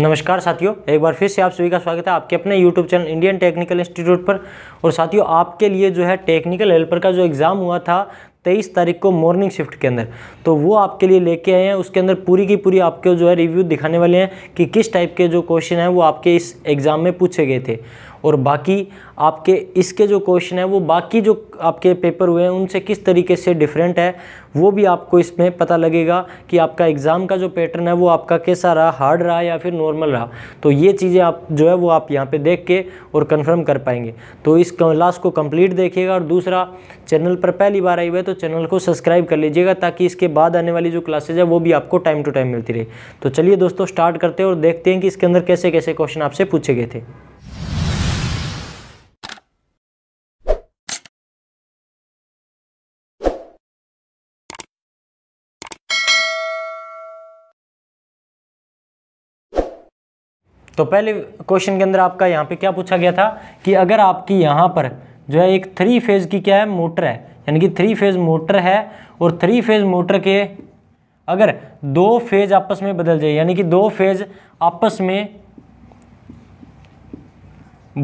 नमस्कार साथियों एक बार फिर से आप सभी का स्वागत है आपके अपने YouTube channel Indian technical institute पर और साथियों आपके लिए जो है टेक्निकल हेल्पर का जो एग्ज़ाम हुआ था तेईस तारीख को मॉर्निंग शिफ्ट के अंदर तो वो आपके लिए लेके आए हैं उसके अंदर पूरी की पूरी आपके जो है रिव्यू दिखाने वाले हैं कि किस टाइप के जो क्वेश्चन हैं वो आपके इस एग्ज़ाम में पूछे गए थे और बाकी आपके इसके जो क्वेश्चन है वो बाकी जो आपके पेपर हुए हैं उनसे किस तरीके से डिफरेंट है वो भी आपको इसमें पता लगेगा कि आपका एग्ज़ाम का जो पैटर्न है वो आपका कैसा रहा हार्ड रहा या फिर नॉर्मल रहा तो ये चीज़ें आप जो है वो आप यहाँ पे देख के और कंफर्म कर पाएंगे तो इस क्लास को कंप्लीट देखिएगा और दूसरा चैनल पर पहली बार आई हुआ है तो चैनल को सब्सक्राइब कर लीजिएगा ताकि इसके बाद आने वाली जो क्लासेज है वो भी आपको टाइम टू टाइम मिलती रहे तो चलिए दोस्तों स्टार्ट करते हैं और देखते हैं कि इसके अंदर कैसे कैसे क्वेश्चन आपसे पूछे गए थे तो पहले क्वेश्चन के अंदर आपका यहाँ पे क्या पूछा गया था कि अगर आपकी यहाँ पर जो है एक थ्री फेज़ की क्या है मोटर है यानी कि थ्री फेज़ मोटर है और थ्री फेज़ मोटर के अगर दो फेज़ आपस में बदल जाए यानी कि दो फेज़ आपस में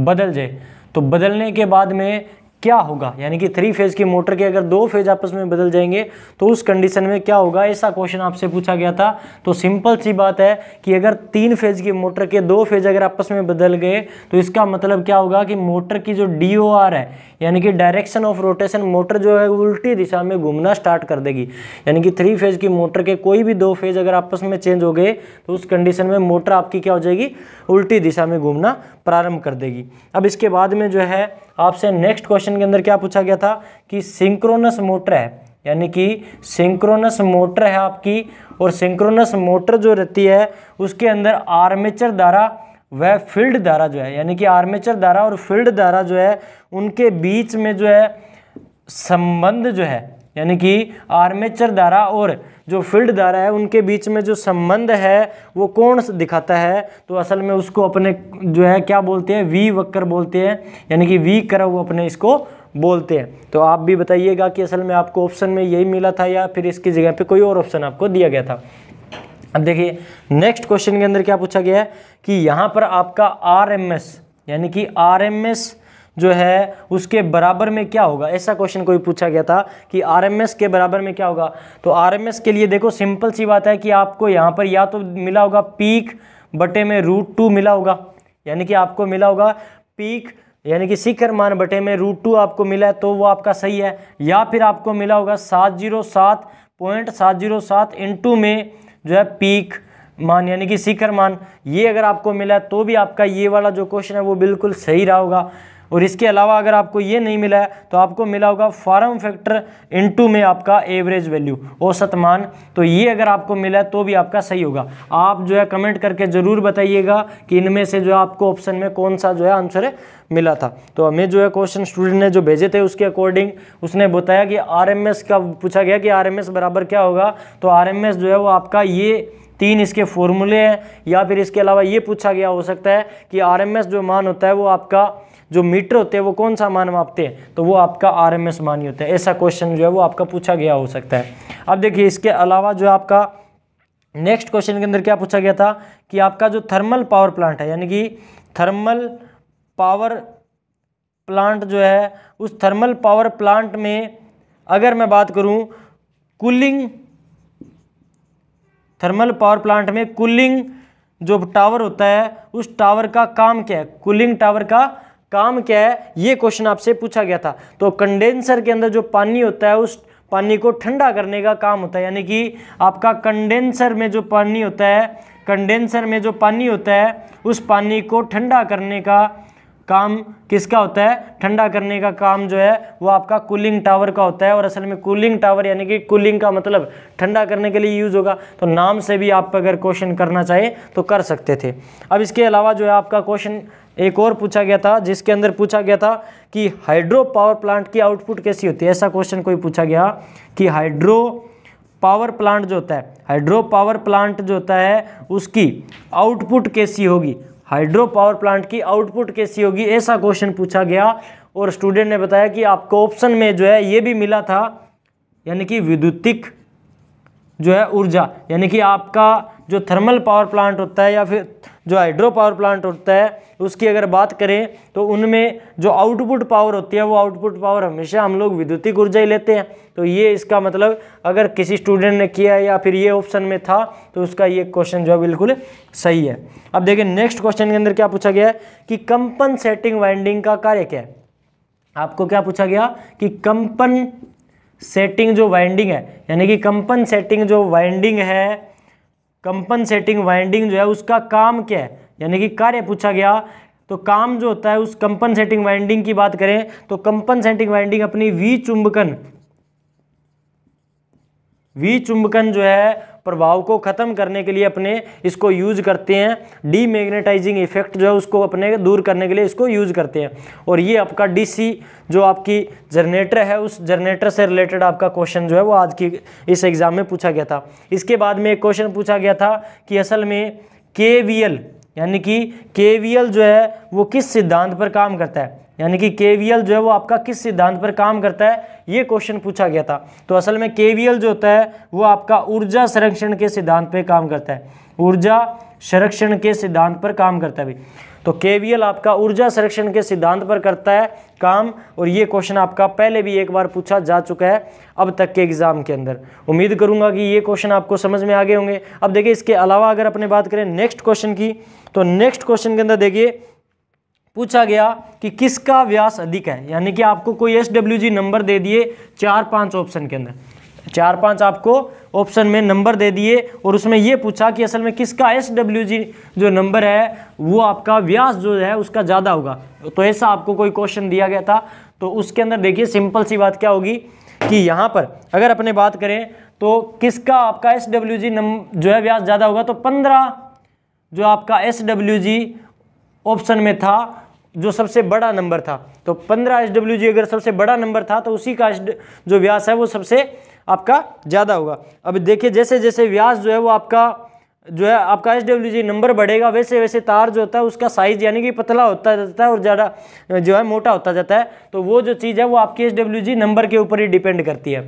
बदल जाए तो बदलने के बाद में क्या होगा यानी कि थ्री फेज की मोटर के अगर दो फेज आपस में बदल जाएंगे तो उस कंडीशन में क्या होगा ऐसा क्वेश्चन आपसे पूछा गया था तो सिंपल सी बात है कि अगर तीन फेज की मोटर के दो फेज अगर आपस में बदल गए तो इसका मतलब क्या होगा कि मोटर की जो डी है यानी कि डायरेक्शन ऑफ रोटेशन मोटर जो है उल्टी दिशा में घूमना स्टार्ट कर देगी यानी कि थ्री फेज की मोटर के कोई भी दो फेज अगर आपस में चेंज हो गए तो उस कंडीशन में मोटर आपकी क्या हो जाएगी उल्टी दिशा में घूमना प्रारंभ कर देगी अब इसके बाद में जो है आपसे नेक्स्ट क्वेश्चन के अंदर क्या पूछा गया था कि सिंक्रोनस मोटर है यानी कि सिंक्रोनस मोटर है आपकी और सिंक्रोनस मोटर जो रहती है उसके अंदर आर्मेचर द्वारा वह फील्ड धारा जो है यानी कि आर्मेचर धारा और फील्ड धारा जो है उनके बीच में जो है संबंध जो है यानी कि आर्मेचर धारा और जो फील्ड धारा है उनके बीच में जो संबंध है वो कौन दिखाता है तो असल में उसको अपने जो है क्या बोलते हैं वी वक्र बोलते हैं यानी कि वी वो अपने इसको बोलते हैं तो आप भी बताइएगा कि असल में आपको ऑप्शन में यही मिला था या फिर इसकी जगह पर कोई और ऑप्शन आपको दिया गया था अब देखिए नेक्स्ट क्वेश्चन के अंदर क्या पूछा गया है कि यहाँ पर आपका आर एम एस यानी कि आर एम एस जो है उसके बराबर में क्या होगा ऐसा क्वेश्चन कोई पूछा गया था कि आर के बराबर में क्या होगा तो आर के लिए देखो सिंपल सी बात है कि आपको यहाँ पर या तो मिला होगा पीक बटे में रूट टू मिला होगा यानी कि आपको मिला होगा पीक यानी कि शिखर मान बटे में रूट टू आपको मिला है तो वो आपका सही है या फिर आपको मिला होगा सात जीरो सात पॉइंट सात जीरो सात इंटू में जो है पीक मान यानी कि शिखर मान ये अगर आपको मिला है तो भी आपका ये वाला जो क्वेश्चन है वो बिल्कुल सही रहा होगा और इसके अलावा अगर आपको ये नहीं मिला है तो आपको मिला होगा फॉर्म फैक्टर इनटू में आपका एवरेज वैल्यू औसत मान तो ये अगर आपको मिला तो भी आपका सही होगा आप जो है कमेंट करके ज़रूर बताइएगा कि इनमें से जो है आपको ऑप्शन में कौन सा जो है आंसर है मिला था तो हमें जो है क्वेश्चन स्टूडेंट ने जो भेजे थे उसके अकॉर्डिंग उसने बताया कि आर का पूछा गया कि आर बराबर क्या होगा तो आर जो है वो आपका ये तीन इसके फॉर्मूले हैं या फिर इसके अलावा ये पूछा गया हो सकता है कि आर जो मान होता है वो आपका जो मीटर होते हैं वो कौन सा मान मापते हैं तो वो आपका आर एम एस मान ही होता है ऐसा क्वेश्चन जो है वो आपका पूछा गया हो सकता है अब देखिए इसके अलावा जो आपका नेक्स्ट क्वेश्चन के अंदर क्या पूछा गया था कि आपका जो थर्मल पावर प्लांट है यानी कि थर्मल पावर प्लांट जो है उस थर्मल पावर प्लांट में अगर मैं बात करूं कूलिंग थर्मल पावर प्लांट में कूलिंग जो टावर होता है उस टावर का काम क्या है कूलिंग टावर का काम क्या है ये क्वेश्चन आपसे पूछा गया था तो कंडेंसर के अंदर जो पानी होता है उस पानी को ठंडा करने का काम होता है यानी कि आपका कंडेंसर में जो पानी होता है कंडेंसर में जो पानी होता है उस पानी को ठंडा करने का काम किसका होता है ठंडा करने का काम जो है वो आपका कूलिंग टावर का होता है और असल में कूलिंग टावर यानी कि कूलिंग का मतलब ठंडा करने के लिए यूज़ होगा तो नाम से भी आप अगर क्वेश्चन करना चाहे तो कर सकते थे अब इसके अलावा जो है आपका क्वेश्चन एक और पूछा गया था जिसके अंदर पूछा गया था कि हाइड्रो पावर प्लांट की आउटपुट कैसी होती है ऐसा क्वेश्चन कोई पूछा गया कि हाइड्रो पावर प्लांट जो होता है हाइड्रो पावर प्लांट जो होता है उसकी आउटपुट कैसी होगी हाइड्रो पावर प्लांट की आउटपुट कैसी होगी ऐसा क्वेश्चन पूछा गया और स्टूडेंट ने बताया कि आपको ऑप्शन में जो है ये भी मिला था यानी कि विद्युतिक जो है ऊर्जा यानी कि आपका जो थर्मल पावर प्लांट होता है या फिर जो हाइड्रो पावर प्लांट होता है उसकी अगर बात करें तो उनमें जो आउटपुट पावर होती है वो आउटपुट पावर हमेशा हम लोग विद्युतिक ऊर्जा ही लेते हैं तो ये इसका मतलब अगर किसी स्टूडेंट ने किया या फिर ये ऑप्शन में था तो उसका ये क्वेश्चन जो है बिल्कुल सही है अब देखिए नेक्स्ट क्वेश्चन के अंदर क्या पूछा गया है कि कंपन सेटिंग वाइंडिंग का कार्य क्या है आपको क्या पूछा गया कि कंपन सेटिंग जो वाइंडिंग है यानी कि कंपन सेटिंग जो वाइंडिंग है कंपनसेटिंग वाइंडिंग जो है उसका काम क्या है यानी कि कार्य पूछा गया तो काम जो होता है उस कंपनसेटिंग वाइंडिंग की बात करें तो कंपनसेटिंग वाइंडिंग अपनी वी चुंबकन वी चुंबकन जो है प्रभाव को ख़त्म करने के लिए अपने इसको यूज़ करते हैं डीमैग्नेटाइजिंग इफेक्ट जो है उसको अपने दूर करने के लिए इसको यूज़ करते हैं और ये आपका डीसी जो आपकी जनरेटर है उस जनरेटर से रिलेटेड आपका क्वेश्चन जो है वो आज की इस एग्ज़ाम में पूछा गया था इसके बाद में एक क्वेश्चन पूछा गया था कि असल में के यानी कि के जो है वो किस सिद्धांत पर काम करता है यानी कि केवीएल जो है वो आपका किस सिद्धांत पर काम करता है ये क्वेश्चन पूछा गया था तो असल में केवीएल जो होता है वो आपका ऊर्जा संरक्षण के सिद्धांत पर काम करता है ऊर्जा संरक्षण के सिद्धांत पर काम करता है भाई तो केवीएल आपका ऊर्जा संरक्षण के सिद्धांत पर करता है काम और ये क्वेश्चन आपका पहले भी एक बार पूछा जा चुका है अब तक के एग्ज़ाम के अंदर उम्मीद करूंगा कि ये क्वेश्चन आपको समझ में आ गए होंगे अब देखिए इसके अलावा अगर अपने बात करें नेक्स्ट क्वेश्चन की तो नेक्स्ट क्वेश्चन के अंदर देखिए पूछा गया कि किसका व्यास अधिक है यानी कि आपको कोई एस डब्ल्यू जी नंबर दे दिए चार पांच ऑप्शन के अंदर चार पांच आपको ऑप्शन में नंबर दे दिए और उसमें यह पूछा कि असल में किसका एस डब्ल्यू जी जो नंबर है वो आपका व्यास जो है उसका ज़्यादा होगा तो ऐसा आपको कोई क्वेश्चन दिया गया था तो उसके अंदर देखिए सिंपल सी बात क्या होगी कि यहां पर अगर अपने बात करें तो किसका आपका एस डब्ल्यू जी नंबर जो है व्यास ज़्यादा होगा तो पंद्रह जो आपका एस डब्ल्यू जी ऑप्शन में था जो सबसे बड़ा नंबर था तो पंद्रह एच डब्ल्यू जी अगर सबसे बड़ा नंबर था तो उसी का जो व्यास है वो सबसे आपका ज़्यादा होगा अब देखिए जैसे जैसे व्यास जो है वो आपका जो है आपका एच डब्ल्यू जी नंबर बढ़ेगा वैसे वैसे तार जो होता है उसका साइज यानी कि पतला होता जाता है और ज़्यादा जो है मोटा होता जाता है तो वो जो चीज़ है वो आपकी एच डब्ल्यू जी नंबर के ऊपर ही डिपेंड करती है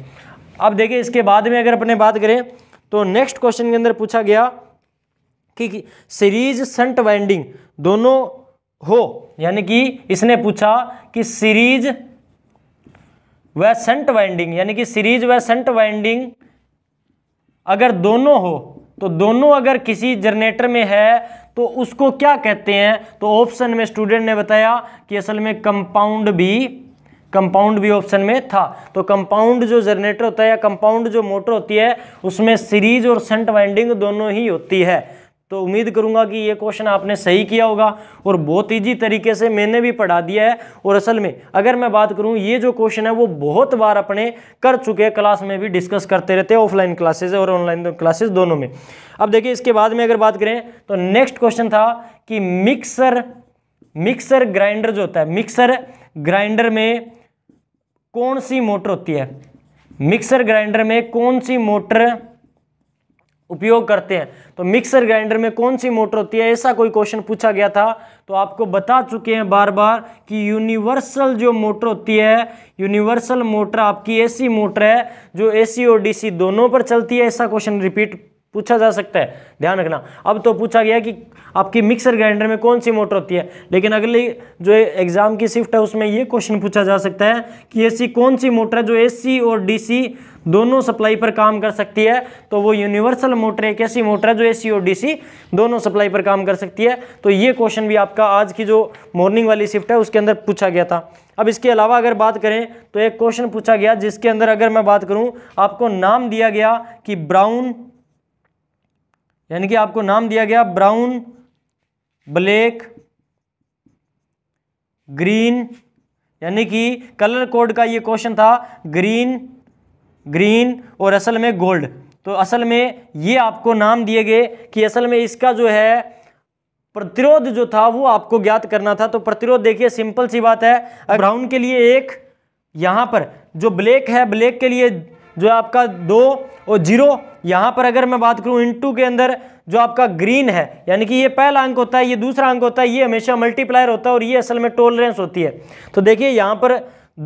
अब देखिए इसके बाद में अगर अपने बात करें तो नेक्स्ट क्वेश्चन के अंदर पूछा गया कि सीरीज संट वाइंडिंग दोनों हो यानी कि इसने पूछा कि सीरीज व सेंट वाइंडिंग यानी कि सीरीज व सेंट वाइंडिंग अगर दोनों हो तो दोनों अगर किसी जनरेटर में है तो उसको क्या कहते हैं तो ऑप्शन में स्टूडेंट ने बताया कि असल में कंपाउंड भी कंपाउंड भी ऑप्शन में था तो कंपाउंड जो जनरेटर होता है या कंपाउंड जो मोटर होती है उसमें सीरीज और सेंट वाइंडिंग दोनों ही होती है तो उम्मीद करूंगा कि ये क्वेश्चन आपने सही किया होगा और बहुत ईजी तरीके से मैंने भी पढ़ा दिया है और असल में अगर मैं बात करूं ये जो क्वेश्चन है वो बहुत बार अपने कर चुके हैं क्लास में भी डिस्कस करते रहते हैं ऑफलाइन क्लासेज और ऑनलाइन क्लासेज दोनों में अब देखिए इसके बाद में अगर बात करें तो नेक्स्ट क्वेश्चन था कि मिक्सर मिक्सर ग्राइंडर जो होता है मिक्सर ग्राइंडर में कौन सी मोटर होती है मिक्सर ग्राइंडर में कौन सी मोटर उपयोग करते हैं तो मिक्सर ग्राइंडर में कौन सी मोटर होती है ऐसा कोई क्वेश्चन पूछा गया था तो आपको बता चुके हैं बार बार कि यूनिवर्सल जो मोटर होती है यूनिवर्सल मोटर आपकी एसी मोटर है जो एसी और डीसी दोनों पर चलती है ऐसा क्वेश्चन रिपीट पूछा जा सकता है ध्यान रखना अब तो पूछा गया कि आपकी मिक्सर ग्राइंडर में कौन सी मोटर होती है लेकिन अगली जो एग्ज़ाम की शिफ्ट है उसमें ये क्वेश्चन पूछा जा सकता है कि ऐसी कौन सी मोटर है जो एसी और डीसी दोनों सप्लाई पर काम कर सकती है तो वो यूनिवर्सल मोटर एक ऐसी मोटर है जो एसी और डीसी दोनों सप्लाई पर काम कर सकती है तो ये क्वेश्चन भी आपका आज की जो मॉर्निंग वाली शिफ्ट है उसके अंदर पूछा गया था अब इसके अलावा अगर बात करें तो एक क्वेश्चन पूछा गया जिसके अंदर अगर मैं बात करूं आपको नाम दिया गया कि ब्राउन यानी कि आपको नाम दिया गया ब्राउन ब्लैक ग्रीन यानी कि कलर कोड का ये क्वेश्चन था ग्रीन ग्रीन और असल में गोल्ड तो असल में ये आपको नाम दिए गए कि असल में इसका जो है प्रतिरोध जो था वो आपको ज्ञात करना था तो प्रतिरोध देखिए सिंपल सी बात है ब्राउन के लिए एक यहाँ पर जो ब्लैक है ब्लैक के लिए जो आपका दो और जीरो यहाँ पर अगर मैं बात करूँ इन के अंदर जो आपका ग्रीन है यानी कि ये पहला अंक होता है ये दूसरा अंक होता है ये हमेशा मल्टीप्लायर होता है और ये असल में टोलरेंस होती है तो देखिए यहाँ पर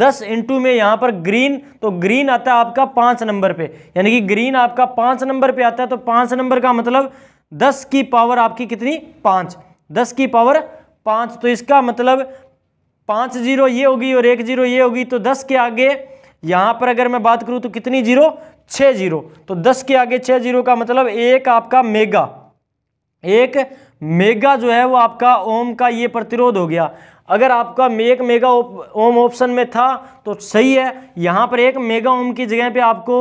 दस इंटू में यहाँ पर ग्रीन तो ग्रीन आता है आपका पाँच नंबर पे यानी कि ग्रीन आपका पाँच नंबर पे आता है तो पाँच नंबर का मतलब दस की पावर आपकी कितनी पाँच दस की पावर पाँच तो इसका मतलब पाँच जीरो ये होगी और एक जीरो ये होगी तो दस के आगे यहां पर अगर मैं बात करूं तो कितनी जीरो छह जीरो तो दस के आगे छह जीरो का मतलब एक आपका मेगा एक मेगा जो है वो आपका ओम का ये प्रतिरोध हो गया अगर आपका एक मेगा ओम ऑप्शन में था तो सही है यहाँ पर एक मेगा ओम की जगह पे आपको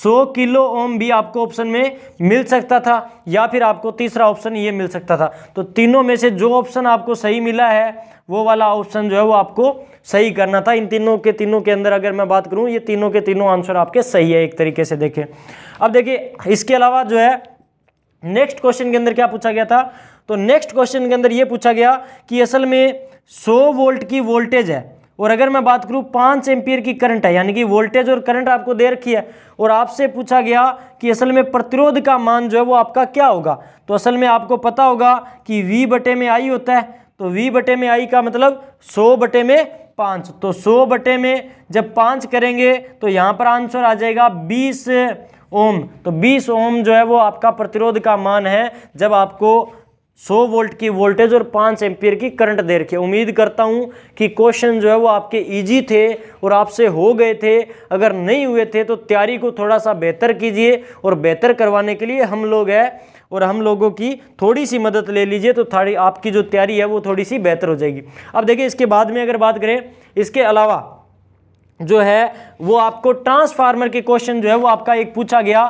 100 किलो ओम भी आपको ऑप्शन में मिल सकता था या फिर आपको तीसरा ऑप्शन ये मिल सकता था तो तीनों में से जो ऑप्शन आपको सही मिला है वो वाला ऑप्शन जो है वो आपको सही करना था इन तीनों के तीनों के अंदर अगर मैं बात करूँ ये तीनों के तीनों आंसर आपके सही है एक तरीके से देखें अब देखिए इसके अलावा जो है नेक्स्ट क्वेश्चन के अंदर क्या पूछा गया था तो नेक्स्ट क्वेश्चन के अंदर ये पूछा गया कि असल में 100 वोल्ट की वोल्टेज है और अगर मैं बात करूँ पाँच एम्पियर की करंट है यानी कि वोल्टेज और करंट आपको दे रखी है और आपसे पूछा गया कि असल में प्रतिरोध का मान जो है वो आपका क्या होगा तो असल में आपको पता होगा कि वी बटे में आई होता है तो वी बटे में आई का मतलब सौ बटे में पाँच तो सौ बटे में जब पाँच करेंगे तो यहाँ पर आंसर आ जाएगा बीस ओम तो बीस ओम जो है वो आपका प्रतिरोध का मान है जब आपको 100 वोल्ट की वोल्टेज और 5 एम्पियर की करंट दे रखी है उम्मीद करता हूँ कि क्वेश्चन जो है वो आपके इजी थे और आपसे हो गए थे अगर नहीं हुए थे तो तैयारी को थोड़ा सा बेहतर कीजिए और बेहतर करवाने के लिए हम लोग हैं और हम लोगों की थोड़ी सी मदद ले लीजिए तो थोड़ी आपकी जो तैयारी है वो थोड़ी सी बेहतर हो जाएगी अब देखिए इसके बाद में अगर बात करें इसके अलावा जो है वो आपको ट्रांसफार्मर के क्वेश्चन जो है वो आपका एक पूछा गया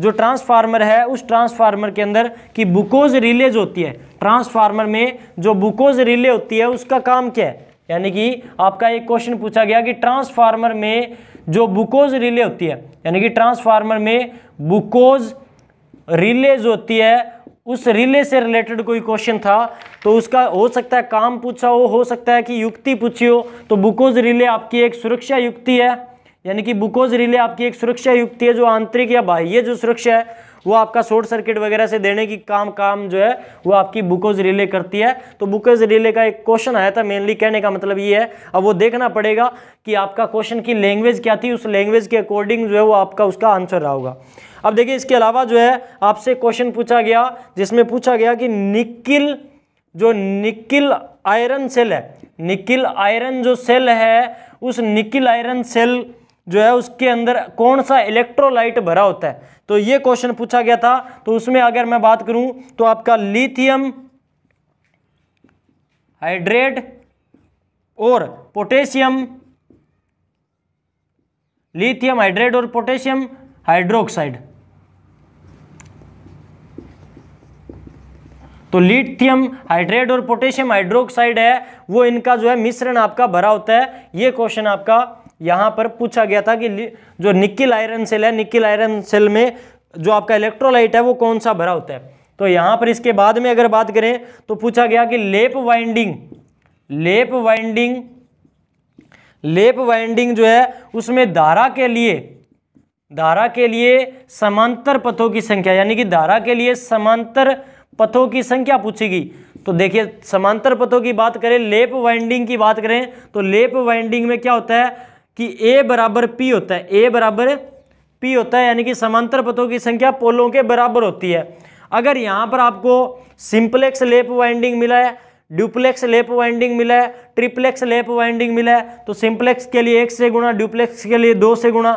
जो ट्रांसफार्मर है उस ट्रांसफार्मर के अंदर की बुकोज रिले जो होती है ट्रांसफार्मर में जो बुकोज रिले होती है उसका काम क्या है यानी कि आपका एक क्वेश्चन पूछा गया कि ट्रांसफार्मर में जो बुकोज रिले होती है यानी कि ट्रांसफार्मर में बुकोज रिले जो होती है उस रिले से रिलेटेड कोई क्वेश्चन था तो उसका हो सकता है काम पूछा हो हो सकता है कि युक्ति पूछी हो तो बुकोज रिले आपकी एक सुरक्षा युक्ति है यानी कि बुकोज रिले आपकी एक सुरक्षा युक्ति है जो आंतरिक या बाह्य जो सुरक्षा है वो आपका शॉर्ट सर्किट वगैरह से देने की काम काम जो है वो आपकी बुकोज रिले करती है तो बुकोज रिले का एक क्वेश्चन आया था मेनली कहने का मतलब ये है अब वो देखना पड़ेगा कि आपका क्वेश्चन की लैंग्वेज क्या थी उस लैंग्वेज के अकॉर्डिंग जो है वो आपका उसका आंसर रहा होगा अब देखिए इसके अलावा जो है आपसे क्वेश्चन पूछा गया जिसमें पूछा गया कि निकिल जो निकिल आयरन सेल है निकिल आयरन जो सेल है उस निकिल आयरन सेल जो है उसके अंदर कौन सा इलेक्ट्रोलाइट भरा होता है तो ये क्वेश्चन पूछा गया था तो उसमें अगर मैं बात करूं तो आपका लिथियम हाइड्रेट और पोटेशियम लिथियम हाइड्रेट और पोटेशियम हाइड्रोक्साइड तो लिथियम हाइड्रेट और पोटेशियम हाइड्रोक्साइड है वो इनका जो है मिश्रण आपका भरा होता है ये क्वेश्चन आपका यहाँ पर पूछा गया था कि जो निकिल आयरन सेल है निकिल आयरन सेल में जो आपका इलेक्ट्रोलाइट है वो कौन सा भरा होता है तो यहाँ पर इसके बाद में अगर बात करें तो पूछा गया कि लेप वाइंडिंग लेप वाइंडिंग लेप वाइंडिंग जो है उसमें धारा के लिए धारा के लिए समांतर पथों की संख्या यानी कि धारा के लिए समांतर पथों की संख्या पूछेगी तो देखिए समांतर पथों की बात करें लेप वाइंडिंग की बात करें तो लेप वाइंडिंग में क्या होता है कि ए बराबर पी होता है ए बराबर पी होता है यानी कि समांतर पथों की संख्या पोलों के बराबर होती है अगर यहाँ पर आपको सिंपलेक्स लेप वाइंडिंग मिला है ड्यूप्लेक्स लेप वाइंडिंग मिला है ट्रिप्लेक्स लेप वाइंडिंग मिला है तो सिंप्लेक्स के लिए एक से गुणा ड्यूप्लेक्स के लिए दो से गुणा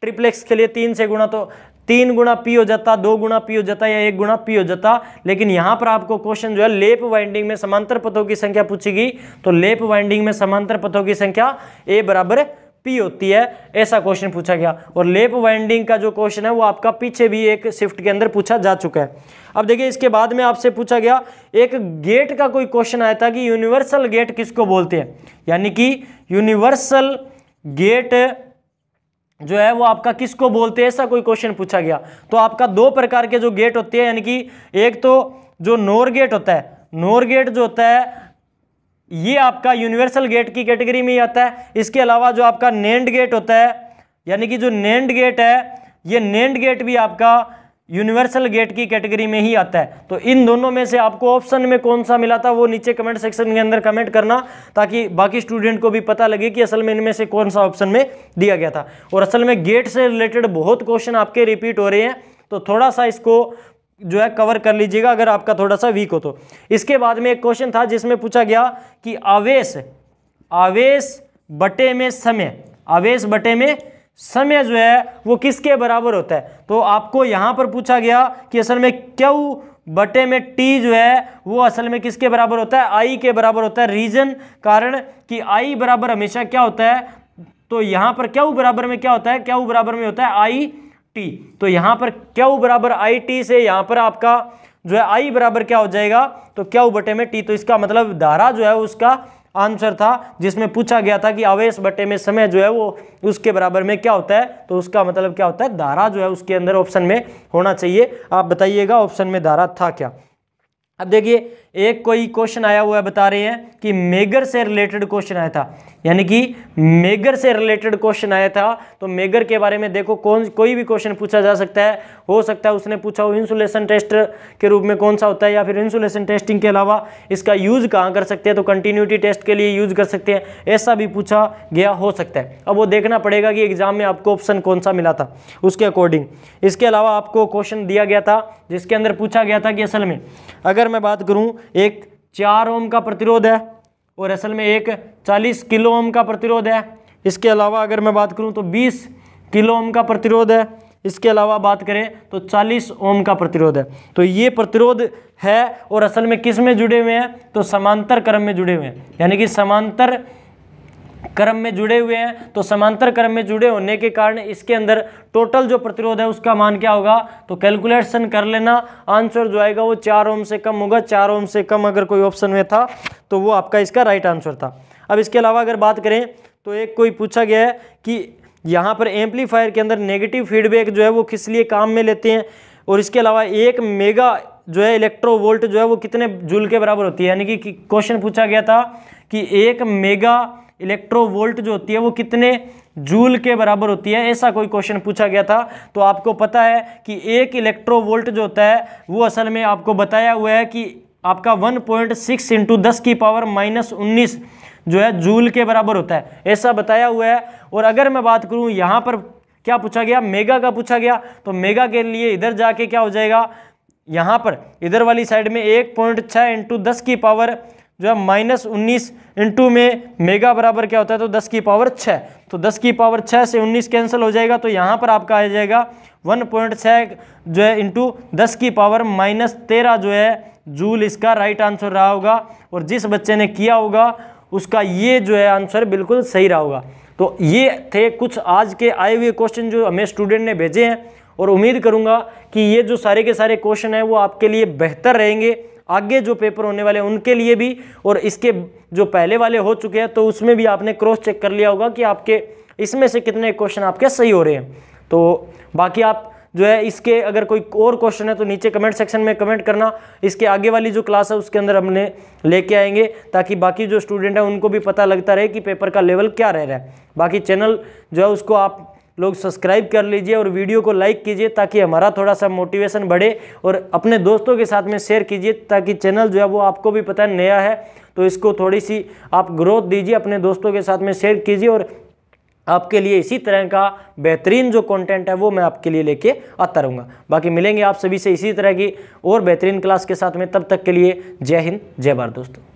ट्रिप्लेक्स के लिए तीन से गुणा तो तीन गुणा पी हो जाता दो गुणा पी हो जाता या एक गुणा पी हो जाता लेकिन यहाँ पर आपको क्वेश्चन जो है लेप वाइंडिंग में समांतर पथों की संख्या पूछेगी तो लेप वाइंडिंग में समांतर पथों की संख्या ए बराबर पी होती है ऐसा क्वेश्चन पूछा गया और लेप वाइंडिंग का जो क्वेश्चन है वो आपका पीछे भी एक शिफ्ट के अंदर पूछा जा चुका है अब देखिए इसके बाद में आपसे पूछा गया एक गेट का कोई क्वेश्चन आया था कि यूनिवर्सल गेट किसको बोलते हैं यानी कि यूनिवर्सल गेट जो है वो आपका किसको बोलते हैं ऐसा कोई क्वेश्चन पूछा गया तो आपका दो प्रकार के जो गेट होते हैं यानी कि एक तो जो नोर गेट होता है नोर गेट जो होता है ये आपका यूनिवर्सल गेट की कैटेगरी में ही आता है इसके अलावा जो आपका नेंड गेट होता है यानी कि जो नेंड गेट है ये नेंड गेट भी आपका यूनिवर्सल गेट की कैटेगरी में ही आता है तो इन दोनों में से आपको ऑप्शन में कौन सा मिला था वो नीचे कमेंट सेक्शन के अंदर कमेंट करना ताकि बाकी स्टूडेंट को भी पता लगे कि असल में इनमें से कौन सा ऑप्शन में दिया गया था और असल में गेट से रिलेटेड बहुत क्वेश्चन आपके रिपीट हो रहे हैं तो थोड़ा सा इसको जो है कवर कर लीजिएगा अगर आपका थोड़ा सा वीक हो तो इसके बाद में एक क्वेश्चन था जिसमें पूछा गया कि आवेश आवेश बटे में समय आवेश बटे में समय जो है वो किसके बराबर होता है तो आपको यहां पर पूछा गया कि असल में क्यू बटे में टी जो है वो असल में किसके बराबर होता है आई के बराबर होता है रीजन कारण कि आई बराबर हमेशा क्या होता है तो यहाँ पर क्यों बराबर में क्या होता है क्यों बराबर में होता है आई टी तो यहां पर क्यू बराबर आई टी से यहां पर आपका जो है आई बराबर क्या हो जाएगा तो क्यू बटे में टी तो इसका मतलब धारा जो है उसका आंसर था जिसमें पूछा गया था कि आवेश बटे में समय जो है वो उसके बराबर में क्या होता है तो उसका मतलब क्या होता है धारा जो है उसके अंदर ऑप्शन में होना चाहिए आप बताइएगा ऑप्शन में धारा था क्या अब देखिए एक कोई क्वेश्चन आया हुआ है बता रहे हैं कि मेगर से रिलेटेड क्वेश्चन आया था यानी कि मेगर से रिलेटेड क्वेश्चन आया था तो मेगर के बारे में देखो कौन कोई भी क्वेश्चन पूछा जा सकता है हो सकता है उसने पूछा हो इंसुलेशन टेस्ट के रूप में कौन सा होता है या फिर इंसुलेशन टेस्टिंग के अलावा इसका यूज़ कहाँ कर सकते हैं तो कंटिन्यूटी टेस्ट के लिए यूज़ कर सकते हैं ऐसा भी पूछा गया हो सकता है अब वो देखना पड़ेगा कि एग्ज़ाम में आपको ऑप्शन कौन सा मिला था उसके अकॉर्डिंग इसके अलावा आपको क्वेश्चन दिया गया था जिसके अंदर पूछा गया था कि असल में अगर मैं बात करूँ एक चार ओम का प्रतिरोध है और असल में एक चालीस किलो ओम का प्रतिरोध है इसके अलावा अगर मैं बात करूँ तो बीस किलो ओम का प्रतिरोध है इसके अलावा बात करें तो 40 ओम का प्रतिरोध है तो ये प्रतिरोध है और असल में किस में जुड़े हुए हैं तो समांतर क्रम में जुड़े हुए हैं यानी कि समांतर क्रम में जुड़े हुए हैं तो समांतर क्रम में जुड़े होने के कारण इसके अंदर टोटल जो प्रतिरोध है उसका मान क्या होगा तो कैलकुलेशन कर लेना आंसर जो आएगा वो चार ओम से कम होगा चार ओम से कम अगर कोई ऑप्शन में था तो वो आपका इसका राइट आंसर था अब इसके अलावा अगर बात करें तो एक कोई पूछा गया है कि यहाँ पर एम्पलीफायर के अंदर नेगेटिव फीडबैक जो है वो किस लिए काम में लेते हैं और इसके अलावा एक मेगा जो है इलेक्ट्रो वोल्ट जो है वो कितने जूल के बराबर होती है यानी कि क्वेश्चन पूछा गया था कि एक मेगा इलेक्ट्रो वोल्ट जो होती है वो कितने जूल के बराबर होती है ऐसा कोई क्वेश्चन पूछा गया था तो आपको पता है कि एक इलेक्ट्रो वोल्ट जो होता है वो असल में आपको बताया हुआ है कि आपका 1.6 पॉइंट सिक्स इंटू दस की पावर माइनस उन्नीस जो है जूल के बराबर होता है ऐसा बताया हुआ है और अगर मैं बात करूँ यहाँ पर क्या पूछा गया मेगा का पूछा गया तो मेगा के लिए इधर जाके क्या हो जाएगा यहाँ पर इधर वाली साइड में एक पॉइंट छः इंटू दस की पावर जो है माइनस उन्नीस इंटू में मेगा बराबर क्या होता है तो दस की पावर छः तो दस की पावर छः से उन्नीस कैंसिल हो जाएगा तो यहाँ पर आपका आ जाएगा वन पॉइंट छः जो है इंटू दस की पावर माइनस तेरह जो है जूल इसका राइट आंसर रहा होगा और जिस बच्चे ने किया होगा उसका ये जो है आंसर बिल्कुल सही रहा होगा तो ये थे कुछ आज के आए हुए क्वेश्चन जो हमें स्टूडेंट ने भेजे हैं और उम्मीद करूँगा कि ये जो सारे के सारे क्वेश्चन हैं वो आपके लिए बेहतर रहेंगे आगे जो पेपर होने वाले उनके लिए भी और इसके जो पहले वाले हो चुके हैं तो उसमें भी आपने क्रॉस चेक कर लिया होगा कि आपके इसमें से कितने क्वेश्चन आपके सही हो रहे हैं तो बाकी आप जो है इसके अगर कोई और क्वेश्चन है तो नीचे कमेंट सेक्शन में कमेंट करना इसके आगे वाली जो क्लास है उसके अंदर हमने लेके आएंगे ताकि बाकी जो स्टूडेंट है उनको भी पता लगता रहे कि पेपर का लेवल क्या रह रहा है बाकी चैनल जो है उसको आप लोग सब्सक्राइब कर लीजिए और वीडियो को लाइक कीजिए ताकि हमारा थोड़ा सा मोटिवेशन बढ़े और अपने दोस्तों के साथ में शेयर कीजिए ताकि चैनल जो है वो आपको भी पता है नया है तो इसको थोड़ी सी आप ग्रोथ दीजिए अपने दोस्तों के साथ में शेयर कीजिए और आपके लिए इसी तरह का बेहतरीन जो कंटेंट है वो मैं आपके लिए लेके आता रहूँगा बाकी मिलेंगे आप सभी से इसी तरह की और बेहतरीन क्लास के साथ में तब तक के लिए जय हिंद जय भारत दोस्तों